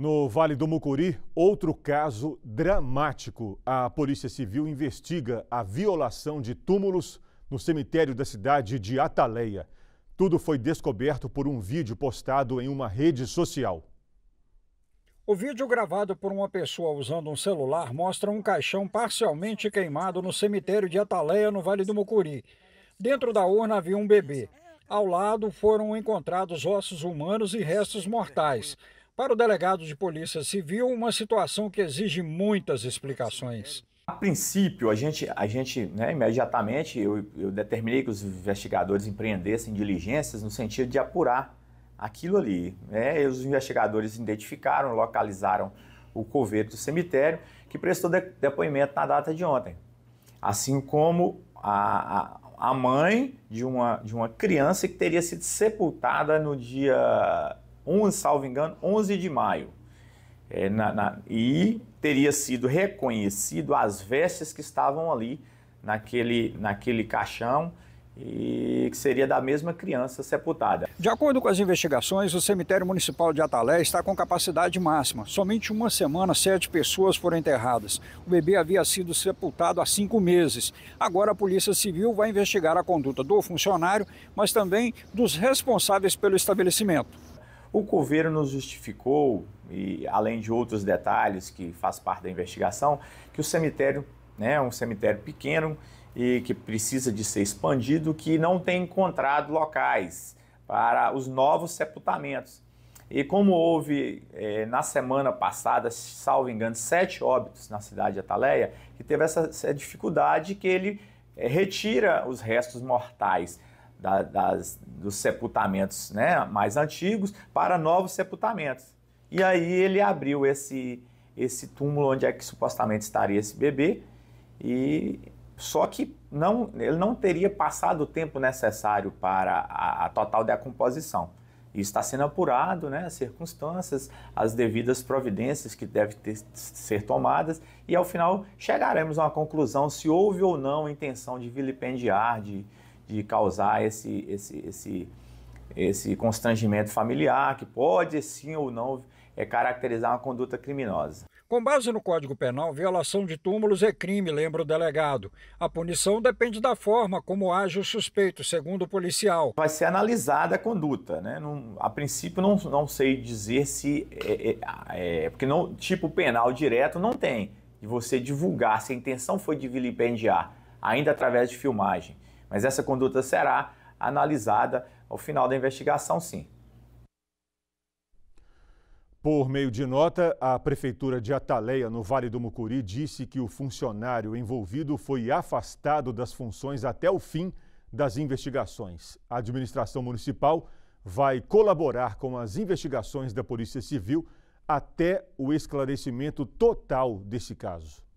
No Vale do Mucuri, outro caso dramático. A Polícia Civil investiga a violação de túmulos no cemitério da cidade de Ataleia. Tudo foi descoberto por um vídeo postado em uma rede social. O vídeo gravado por uma pessoa usando um celular mostra um caixão parcialmente queimado no cemitério de Ataleia, no Vale do Mucuri. Dentro da urna havia um bebê. Ao lado foram encontrados ossos humanos e restos mortais. Para o delegado de Polícia Civil, uma situação que exige muitas explicações. A princípio, a gente, a gente né, imediatamente, eu, eu determinei que os investigadores empreendessem diligências no sentido de apurar aquilo ali. Né? os investigadores identificaram, localizaram o coveiro do cemitério, que prestou de, depoimento na data de ontem. Assim como a, a, a mãe de uma, de uma criança que teria sido sepultada no dia 11, salvo engano, 11 de maio. É, na, na, e teria sido reconhecido as vestes que estavam ali naquele, naquele caixão e que seria da mesma criança sepultada. De acordo com as investigações, o cemitério municipal de Atalé está com capacidade máxima. Somente uma semana, sete pessoas foram enterradas. O bebê havia sido sepultado há cinco meses. Agora a Polícia Civil vai investigar a conduta do funcionário, mas também dos responsáveis pelo estabelecimento. O Coveiro nos justificou, e além de outros detalhes que faz parte da investigação, que o cemitério né, é um cemitério pequeno e que precisa de ser expandido, que não tem encontrado locais para os novos sepultamentos. E como houve é, na semana passada, salvo engano, sete óbitos na cidade de Ataleia, que teve essa, essa dificuldade que ele é, retira os restos mortais da, das, dos sepultamentos né, mais antigos para novos sepultamentos. E aí ele abriu esse, esse túmulo onde é que supostamente estaria esse bebê, e só que não, ele não teria passado o tempo necessário para a, a total decomposição. Isso está sendo apurado, né, as circunstâncias, as devidas providências que devem ter, ser tomadas, e ao final chegaremos a uma conclusão se houve ou não intenção de vilipendiar, de, de causar esse, esse, esse, esse constrangimento familiar, que pode sim ou não é, caracterizar uma conduta criminosa. Com base no Código Penal, violação de túmulos é crime, lembra o delegado. A punição depende da forma como age o suspeito, segundo o policial. Vai ser analisada a conduta, né? Não, a princípio, não, não sei dizer se. É, é, é, é porque não, tipo penal direto não tem. De você divulgar se a intenção foi de vilipendiar, ainda através de filmagem. Mas essa conduta será analisada ao final da investigação, sim. Por meio de nota, a Prefeitura de Ataleia, no Vale do Mucuri, disse que o funcionário envolvido foi afastado das funções até o fim das investigações. A administração municipal vai colaborar com as investigações da Polícia Civil até o esclarecimento total desse caso.